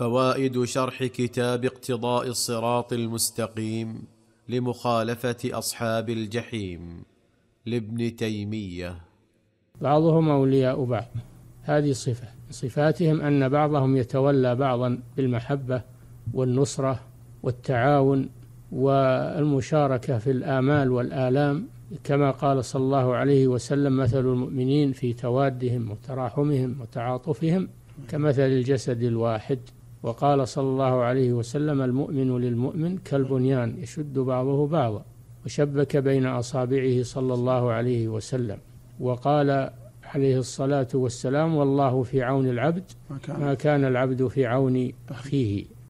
فوائد شرح كتاب اقتضاء الصراط المستقيم لمخالفه اصحاب الجحيم لابن تيميه بعضهم اولياء بعض هذه صفه صفاتهم ان بعضهم يتولى بعضا بالمحبه والنصره والتعاون والمشاركه في الامال والالام كما قال صلى الله عليه وسلم مثل المؤمنين في توادهم وتراحمهم وتعاطفهم كمثل الجسد الواحد وقال صلى الله عليه وسلم المؤمن للمؤمن كالبنيان يشد بعضه بعضا وشبك بين اصابعه صلى الله عليه وسلم وقال عليه الصلاه والسلام والله في عون العبد ما كان العبد في عون اخيه